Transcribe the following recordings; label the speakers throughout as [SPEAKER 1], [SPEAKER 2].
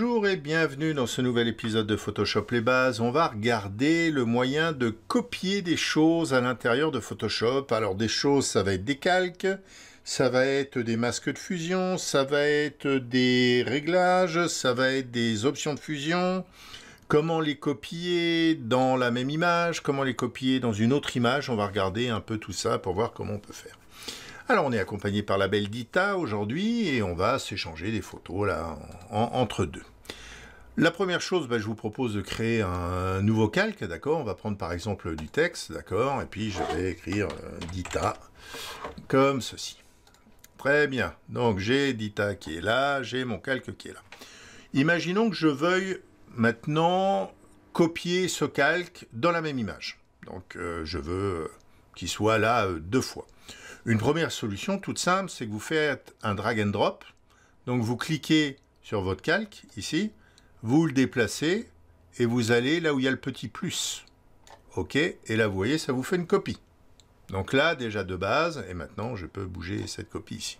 [SPEAKER 1] Bonjour et bienvenue dans ce nouvel épisode de Photoshop les bases. On va regarder le moyen de copier des choses à l'intérieur de Photoshop. Alors des choses, ça va être des calques, ça va être des masques de fusion, ça va être des réglages, ça va être des options de fusion. Comment les copier dans la même image, comment les copier dans une autre image. On va regarder un peu tout ça pour voir comment on peut faire. Alors on est accompagné par la belle Dita aujourd'hui et on va s'échanger des photos là entre deux. La première chose, bah, je vous propose de créer un nouveau calque, d'accord On va prendre par exemple du texte, d'accord Et puis je vais écrire euh, Dita comme ceci. Très bien. Donc j'ai Dita qui est là, j'ai mon calque qui est là. Imaginons que je veuille maintenant copier ce calque dans la même image. Donc euh, je veux euh, qu'il soit là deux fois. Une première solution toute simple, c'est que vous faites un drag and drop. Donc vous cliquez sur votre calque, ici, vous le déplacez et vous allez là où il y a le petit plus. OK, et là vous voyez, ça vous fait une copie. Donc là, déjà de base, et maintenant je peux bouger cette copie ici.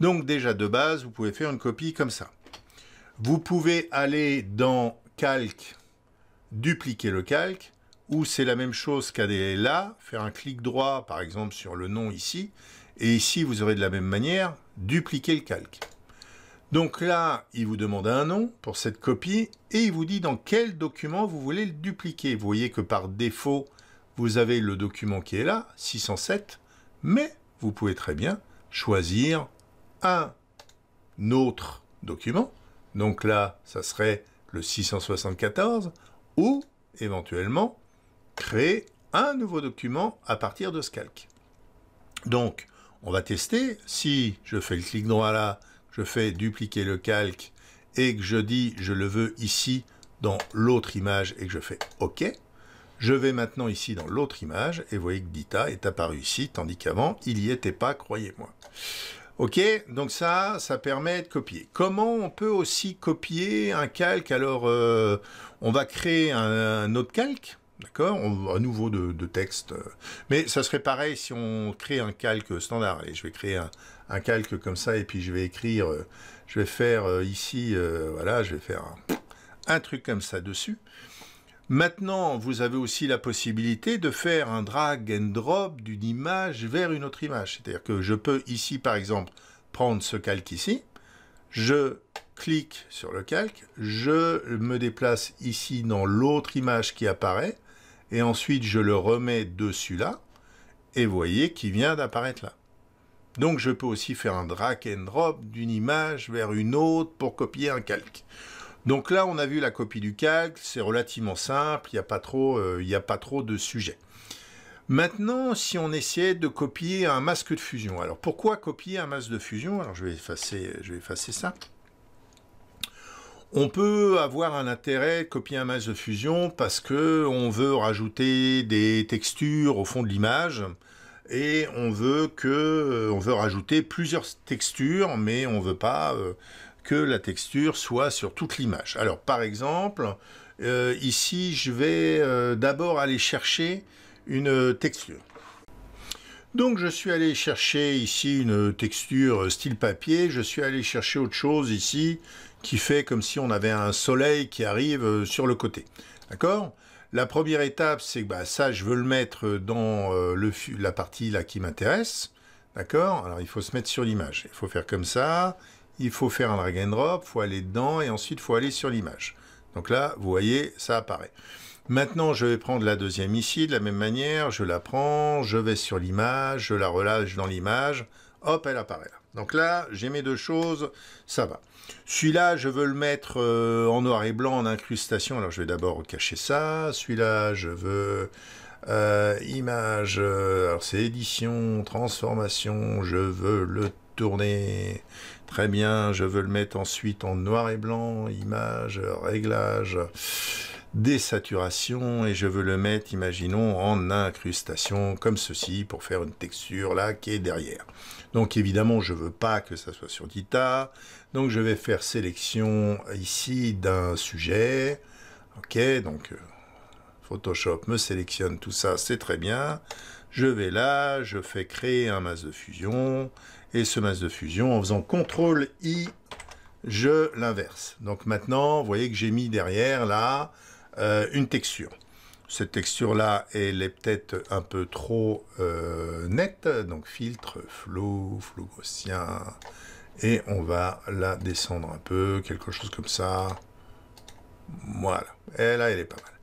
[SPEAKER 1] Donc déjà de base, vous pouvez faire une copie comme ça. Vous pouvez aller dans Calque, dupliquer le calque, ou c'est la même chose qu'à là, faire un clic droit par exemple sur le nom ici, et ici vous aurez de la même manière dupliquer le calque. Donc là, il vous demande un nom pour cette copie et il vous dit dans quel document vous voulez le dupliquer. Vous voyez que par défaut, vous avez le document qui est là, 607, mais vous pouvez très bien choisir un autre document. Donc là, ça serait le 674 ou éventuellement créer un nouveau document à partir de ce calque. Donc, on va tester. Si je fais le clic droit là, je fais dupliquer le calque et que je dis je le veux ici dans l'autre image et que je fais OK, je vais maintenant ici dans l'autre image et vous voyez que Dita est apparu ici, tandis qu'avant, il n'y était pas, croyez-moi. OK, donc ça, ça permet de copier. Comment on peut aussi copier un calque Alors, euh, on va créer un autre calque D'accord À nouveau de, texte. Mais ça serait pareil si on crée un calque standard. je vais créer un, calque comme ça et puis je vais écrire, euh, je vais faire euh, ici, euh, voilà, je vais faire un, truc comme ça dessus. Maintenant, vous avez aussi la possibilité de faire un drag and drop d'une image vers une autre image. C'est-à-dire que je peux ici, par exemple, prendre ce calque ici. Je clique sur le calque, je me déplace ici dans l'autre image qui apparaît, et ensuite je le remets dessus là, et voyez qui vient d'apparaître là. Donc je peux aussi faire un drag and drop d'une image vers une autre pour copier un calque. Donc là, on a vu la copie du calque, c'est relativement simple, il n'y euh, a, pas trop, de sujet. Maintenant, si on essayait de copier un masque de fusion, alors pourquoi copier un masque de fusion Alors je vais je vais effacer ça. On peut avoir un intérêt copier un masque de fusion parce que on veut rajouter des textures au fond de l'image et on veut que euh, on veut rajouter plusieurs textures mais on veut pas euh, que la texture soit sur toute l'image. Alors par exemple, euh, ici je vais d'abord aller chercher une texture. Donc je suis allé chercher ici une texture style papier, je suis allé chercher autre chose ici qui fait comme si on avait un soleil qui arrive euh, sur le côté. D'accord La première étape, c'est que bah, ça, je veux le mettre dans euh, le, la partie là qui m'intéresse. D'accord Alors, il faut se mettre sur l'image. Il faut faire comme ça. Il faut faire un drag and drop. Il faut aller dedans. Et ensuite, il faut aller sur l'image. Donc là, vous voyez, ça apparaît. Maintenant, je vais prendre la deuxième ici, de la même manière, je la prends, je vais sur l'image, je la relâche dans l'image, hop, elle apparaît là. Donc là, j'ai mes deux choses, ça va. Celui-là, je veux le mettre euh, en noir et blanc en incrustation. Alors je vais d'abord cacher ça. Celui-là, je veux euh, image. Euh, alors c'est édition, transformation. Je veux le tourner. Très bien. Je veux le mettre ensuite en noir et blanc. Image, réglage désaturation et je veux le mettre, imaginons, en incrustation comme ceci pour faire une texture là qui est derrière. Donc évidemment, je veux pas que ça soit sur DITA. Donc je vais faire sélection ici d'un sujet. Ok, donc euh, Photoshop me sélectionne tout ça, c'est très bien. Je vais là, je fais créer un masque de fusion. Et ce masque de fusion, en faisant CTRL I, je l'inverse. Donc maintenant, vous voyez que j'ai mis derrière là euh, une texture. Cette texture-là, elle est peut-être un peu trop euh, nette, donc filtre, flou, flou gaussien, et on va la descendre un peu, quelque chose comme ça. Voilà, et là, elle est pas mal.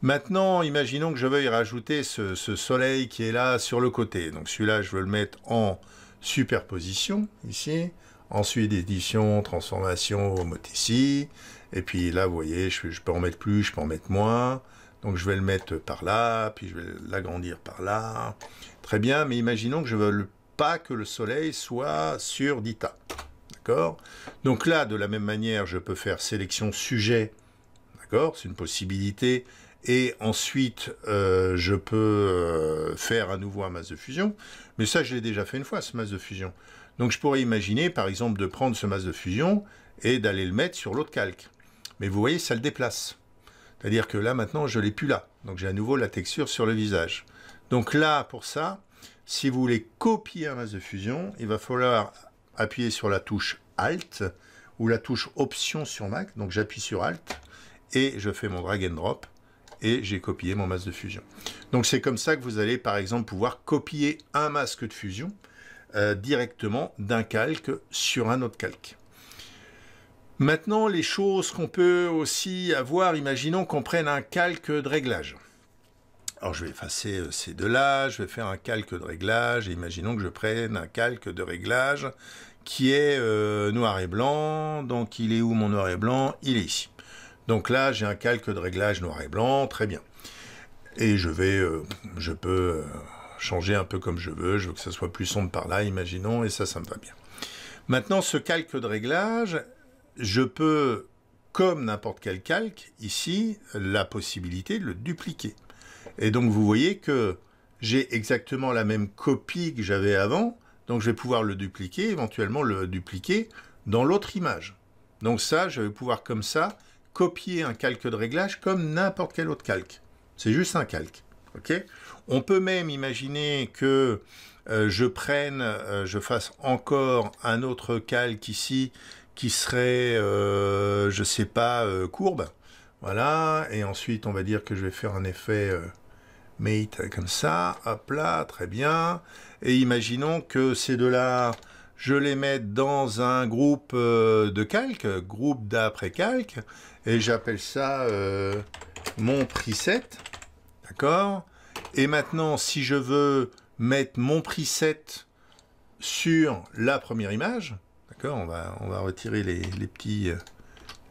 [SPEAKER 1] Maintenant, imaginons que je veuille rajouter ce soleil qui est là sur le côté. Donc celui-là, je veux le mettre en superposition, ici. Ensuite, édition, transformation, ici. Et puis là, vous voyez, je, peux en mettre plus, je peux en mettre moins. Donc je vais le mettre par là, puis je vais l'agrandir par là. Très bien, mais imaginons que je ne veux pas que le soleil soit sur Dita. D'accord Donc là, de la même manière, je peux faire sélection sujet. D'accord C'est une possibilité. Et ensuite, euh, je peux euh, faire à nouveau un masse de fusion. Mais ça, je l'ai déjà fait une fois, ce masse de fusion. Donc je pourrais imaginer, par exemple, de prendre ce masque de fusion et d'aller le mettre sur l'autre calque. Mais vous voyez, ça le déplace. C'est-à-dire que là, maintenant, je ne l'ai plus là. Donc j'ai à nouveau la texture sur le visage. Donc là, pour ça, si vous voulez copier un masque de fusion, il va falloir appuyer sur la touche Alt ou la touche Option sur Mac. Donc j'appuie sur Alt et je fais mon drag and drop et j'ai copié mon masque de fusion. Donc c'est comme ça que vous allez par exemple pouvoir copier un masque de fusion euh, directement d'un calque sur un autre calque. Maintenant, les choses qu'on peut aussi avoir, imaginons qu'on prenne un calque de réglage. Alors je vais effacer euh, ces deux-là, je vais faire un calque de réglage, et imaginons que je prenne un calque de réglage qui est euh, noir et blanc, donc il est où mon noir et blanc Il est ici. Donc là j'ai un calque de réglage noir et blanc, très bien. Et je vais, je peux changer un peu comme je veux, je veux que ça soit plus sombre par là, imaginons, et ça, ça me va bien. Maintenant, ce calque de réglage, je peux, comme n'importe quel calque, ici, la possibilité de le dupliquer. Et donc, vous voyez que j'ai exactement la même copie que j'avais avant, donc je vais pouvoir le dupliquer, éventuellement le dupliquer dans l'autre image. Donc ça, je vais pouvoir comme ça copier un calque de réglage comme n'importe quel autre calque. C'est juste un calque. On peut même imaginer que euh, je prenne, euh, je fasse encore un autre calque ici qui serait, je euh, je sais pas, courbe. Voilà, et ensuite on va dire que je vais faire un effet mate comme ça, hop là, très bien. Et imaginons que ces deux-là, je les mette dans un groupe de calques, groupe d'après-calque, et j'appelle ça mon preset. D'accord Et maintenant, si je veux mettre mon preset sur la première image, d'accord on va, on va retirer les, petits,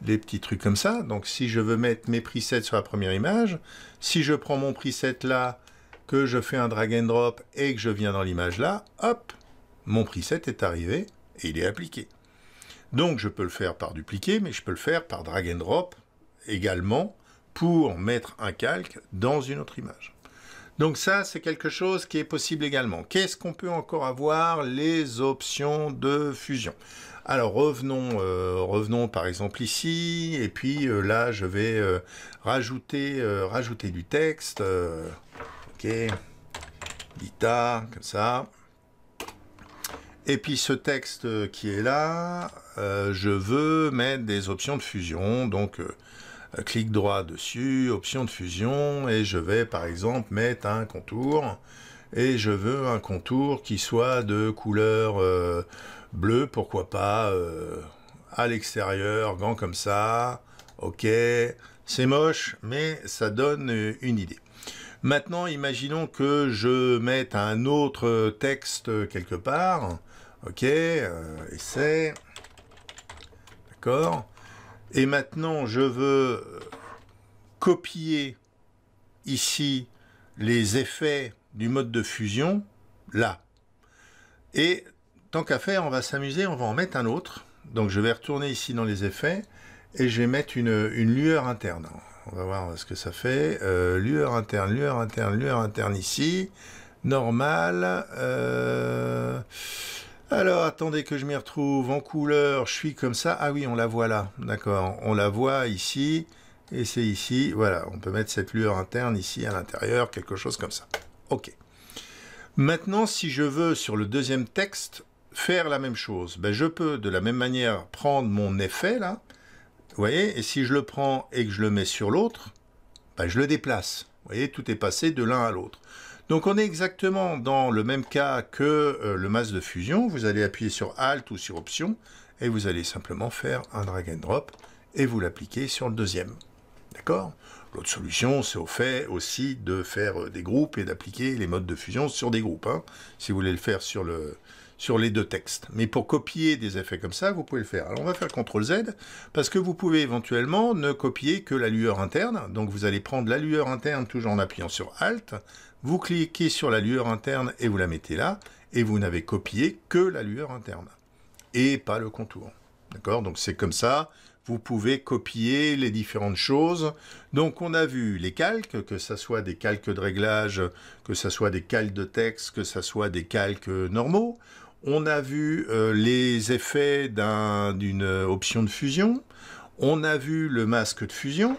[SPEAKER 1] les petits trucs comme ça. Donc si je veux mettre mes presets sur la première image, si je prends mon preset là, que je fais un drag and drop et que je viens dans l'image là, hop, mon preset est arrivé et il est appliqué. Donc je peux le faire par dupliquer, mais je peux le faire par drag and drop également pour mettre un calque dans une autre image. Donc ça, c'est quelque chose qui est possible également. Qu'est-ce qu'on peut encore avoir Les options de fusion. Alors revenons, euh, revenons par exemple ici, et puis euh, là, je vais euh, rajouter, rajouter du texte. ok, Dita, comme ça. Et puis ce texte qui est là, je veux mettre des options de fusion, donc euh, clic droit dessus, option de fusion, et je vais par exemple mettre un contour, et je veux un contour qui soit de couleur euh, bleue, pourquoi pas, euh, à l'extérieur, grand comme ça, ok, c'est moche, mais ça donne une idée. Maintenant, imaginons que je mette un autre texte quelque part, ok, essai, d'accord, et maintenant, je veux euh, copier ici les effets du mode de fusion, là. Et tant qu'à faire, on va s'amuser, on va en mettre un autre. Donc je vais retourner ici dans les effets et je vais mettre une, lueur interne. On va voir ce que ça fait. Euh, lueur interne, lueur interne, lueur interne ici. Normal. Euh alors, attendez que je m'y retrouve en couleur. Je suis comme ça. Ah oui, on la voit là. D'accord. On la voit ici. Et c'est ici. Voilà. On peut mettre cette lueur interne ici à l'intérieur, quelque chose comme ça. OK. Maintenant, si je veux, sur le deuxième texte, faire la même chose, ben, je peux de la même manière prendre mon effet là. Vous voyez Et si je le prends et que je le mets sur l'autre, ben, je le déplace. Vous voyez, tout est passé de l'un à l'autre. Donc on est exactement dans le même cas que euh, le masque de fusion. Vous allez appuyer sur Alt ou sur Option et vous allez simplement faire un drag and drop et vous l'appliquez sur le deuxième. D'accord L'autre solution, c'est au fait aussi de faire euh, des groupes et d'appliquer les modes de fusion sur des groupes. Hein. Si vous voulez le faire sur le, sur les deux textes. Mais pour copier des effets comme ça, vous pouvez le faire. Alors on va faire CTRL Z, parce que vous pouvez éventuellement ne copier que la lueur interne. Donc vous allez prendre la lueur interne toujours en appuyant sur ALT, vous cliquez sur la lueur interne et vous la mettez là, et vous n'avez copié que la lueur interne, et pas le contour. D'accord Donc c'est comme ça, vous pouvez copier les différentes choses. Donc on a vu les calques, que ce soit des calques de réglage, que ce soit des calques de texte, que ce soit des calques normaux. On a vu euh, les effets d'une euh, option de fusion. On a vu le masque de fusion.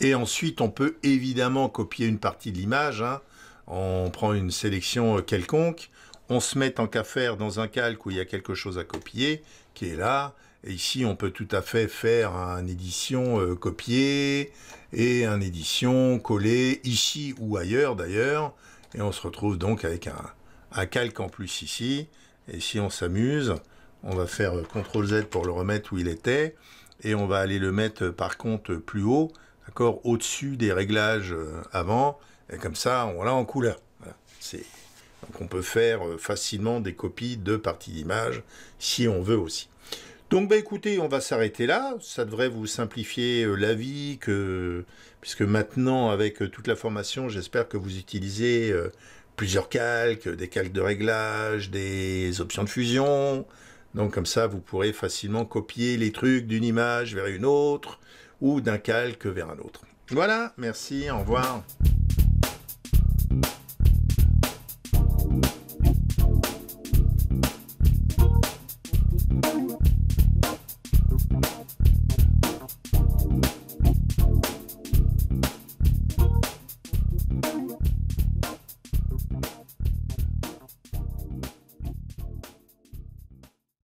[SPEAKER 1] Et ensuite, on peut évidemment copier une partie de l'image. Hein. On prend une sélection euh, quelconque. On se met en qu'à faire dans un calque où il y a quelque chose à copier, qui est là. Et ici, on peut tout à fait faire une édition copier et un édition coller ici ou ailleurs d'ailleurs. Et on se retrouve donc avec un calque en plus ici. Et si on s'amuse, on va faire euh, CTRL Z pour le remettre où il était. Et on va aller le mettre euh, par contre euh, plus haut, d'accord, au-dessus des réglages avant. Et comme ça, on l'a en couleur. C'est... Donc on peut faire facilement des copies de parties d'image si on veut aussi. Donc bah écoutez, on va s'arrêter là. Ça devrait vous simplifier la vie, que... puisque maintenant avec toute la formation, j'espère que vous utilisez plusieurs calques, des calques de réglage, des options de fusion. Donc comme ça, vous pourrez facilement copier les trucs d'une image vers une autre ou d'un calque vers un autre. Voilà, merci, au revoir.